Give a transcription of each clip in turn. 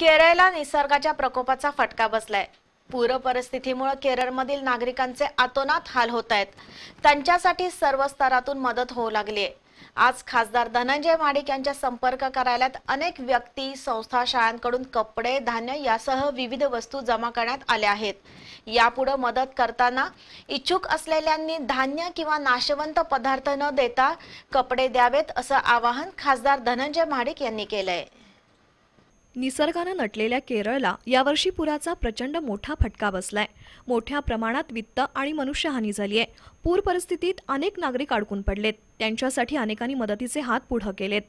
केरळला निसर्गाच्या प्रकोपाचा फटका बसलाय पूर परिस्थितीमुळे केरळमधील नागरिकांचे अतोनात हाल होत आहेत त्यांच्यासाठी सर्व स्तरातून मदत होऊ लागली आहे आज खासदार धनंजय माडिक यांच्या संपर्क कार्यालयात अनेक व्यक्ती संस्था शाळांकडून कपडे धान्य यासह विविध वस्तू जमा करण्यात आल्या आहेत यापुढे मदत करताना इच्छुक असलेल्यांनी धान्य किंवा नाशवंत पदार्थ न देता कपडे द्यावेत असं आवाहन खासदार धनंजय माडिक यांनी केलंय निसर्गानं नटलेल्या केरळला यावर्षी पुराचा प्रचंड मोठा फटका बसलाय मोठ्या प्रमाणात वित्त आणि मनुष्यहानी झालीय पूर परिस्थितीत अनेक नागरिक अडकून पडलेत त्यांच्यासाठी अनेकांनी मदतीचे हात पुढं केलेत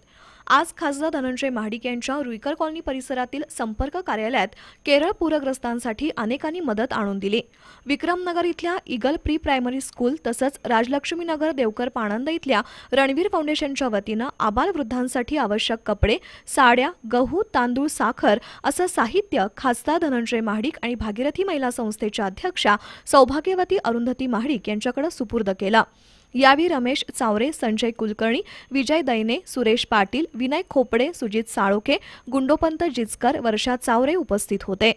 आज खासदार धनंजय महाडिक यांच्या रुईकर कॉलनी परिसरातील संपर्क कार्यालयात केरळ पूरग्रस्तांसाठी अनेकांनी मदत आणून दिली विक्रमनगर इथल्या इगल प्री प्रायमरी स्कूल तसंच राजलक्ष्मीनगर देवकर पाणंद इथल्या रणवीर फाउंडेशनच्या वतीनं आबाल वृद्धांसाठी आवश्यक कपडे साड्या गहू तांदूळ साखर असं साहित्य खासदार धनंजय महाडिक आणि भागीरथी महिला संस्थेच्या अध्यक्षा सौभाग्यवती अरुंधती महाडिक यांच्याकडे सुपूर्द केलं यावी रमेश चावरे संजय कुलकर्णी विजय दैने सुरेश पाटील विनय खोपडे सुजित साळोखे गुंडोपंत जिचकर वर्षा चावरे उपस्थित होते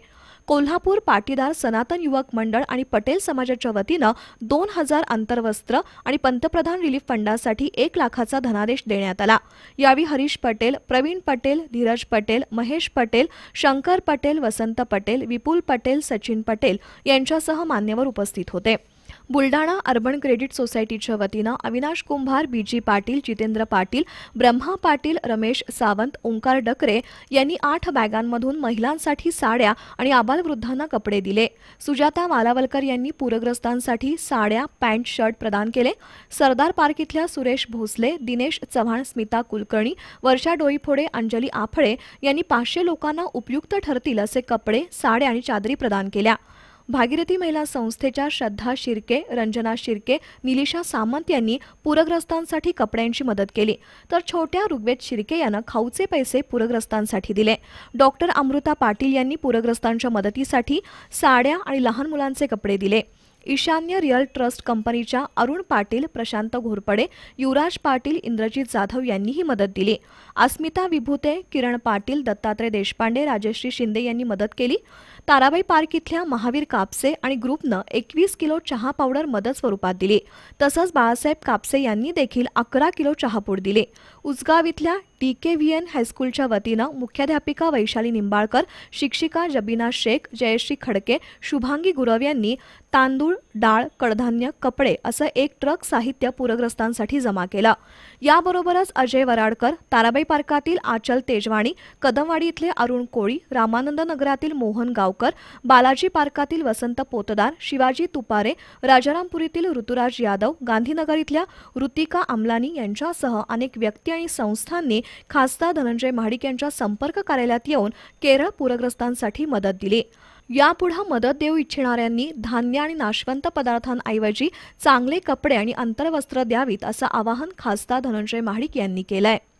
कोल्हापूर पाटीदार सनातन युवक मंडळ आणि पटेल समाजाच्या वतीनं दोन हजार अंतर्वस्त्र आणि पंतप्रधान रिलीफ फंडासाठी एक लाखाचा धनादेश देण्यात आला यावेळी हरीश पटेल प्रवीण पटेल धीरज पटेल महेश पटेल शंकर पटेल वसंत पटेल विपुल पटेल सचिन पटेल यांच्यासह मान्यवर उपस्थित होते बुलडाणा अर्बन क्रेडिट सोसायटीच्या वतीनं अविनाश कुंभार बीजी पाटील जितेंद्र पाटील ब्रह्मा पाटील रमेश सावंत ओंकार डकरे यांनी आठ बॅगांमधून महिलांसाठी साड्या आणि आबालवृद्धांना कपडे दिले सुजाता मालावलकर यांनी पूरग्रस्तांसाठी साड्या पॅन्ट शर्ट प्रदान केले सरदार पार्क इथल्या सुरेश भोसले दिनेश चव्हाण स्मिता कुलकर्णी वर्षा डोईफोडे अंजली आफळे यांनी पाचशे लोकांना उपयुक्त ठरतील असे कपडे साड्या आणि चादरी प्रदान केल्या भागीरथी महिला संस्थेच्या श्रद्धा शिर्के रंजना शिर्के निलिशा सामंत यांनी पूरग्रस्तांसाठी कपड्यांची मदत केली तर छोट्या ऋग्वेद शिर्के यांना खाऊचे पैसे पूरग्रस्तांसाठी दिले डॉक्टर अमृता पाटील यांनी पूरग्रस्तांच्या मदतीसाठी साड्या आणि लहान मुलांचे कपडे दिले ईशान्य रिअल ट्रस्ट कंपनीच्या अरुण पाटील प्रशांत घोरपडे युवराज पाटील इंद्रजीत जाधव यांनीही मदत दिली अस्मिता विभूते किरण पाटील दत्तात्रय देशपांडे राजश्री शिंदे यांनी मदत केली ताराबाई पार्क इथल्या महावीर कापसे आणि ग्रुपनं एकवीस किलो चहा पावडर मदत स्वरूपात दिली तसंच बाळासाहेब कापसे यांनी देखील अकरा किलो चहापूड दिले उजगाव इथल्या डी के व्ही एन हायस्कूलच्या वतीनं मुख्याध्यापिका वैशाली निंबाळकर शिक्षिका जबीना शेख जयश्री खडके शुभांगी गुरव यांनी तांदूळ डाळ कडधान्य कपडे असं एक ट्रक साहित्य पूरग्रस्तांसाठी जमा केलं याबरोबरच अजय वराडकर ताराबाई पार्कातील आचल तेजवाणी कदमवाडी इथले अरुण कोळी रामानंद नगरातील मोहन गाव गावकर बालाजी पार्कातील वसंत पोतदार शिवाजी तुपारे राजारामपुरीतील ऋतुराज यादव गांधीनगर इथल्या ऋतिका अमलानी यांच्यासह अनेक व्यक्ती आणि संस्थांनी खासदार धनंजय महाडिक यांच्या संपर्क कार्यालयात येऊन केरळ पूरग्रस्तांसाठी मदत दिली यापुढे मदत देऊ इच्छिणाऱ्यांनी धान्य आणि नाशवंत पदार्थांऐवजी चांगले कपडे आणि अंतरवस्त्र द्यावीत असं आवाहन खासदार धनंजय महाडिक यांनी आहे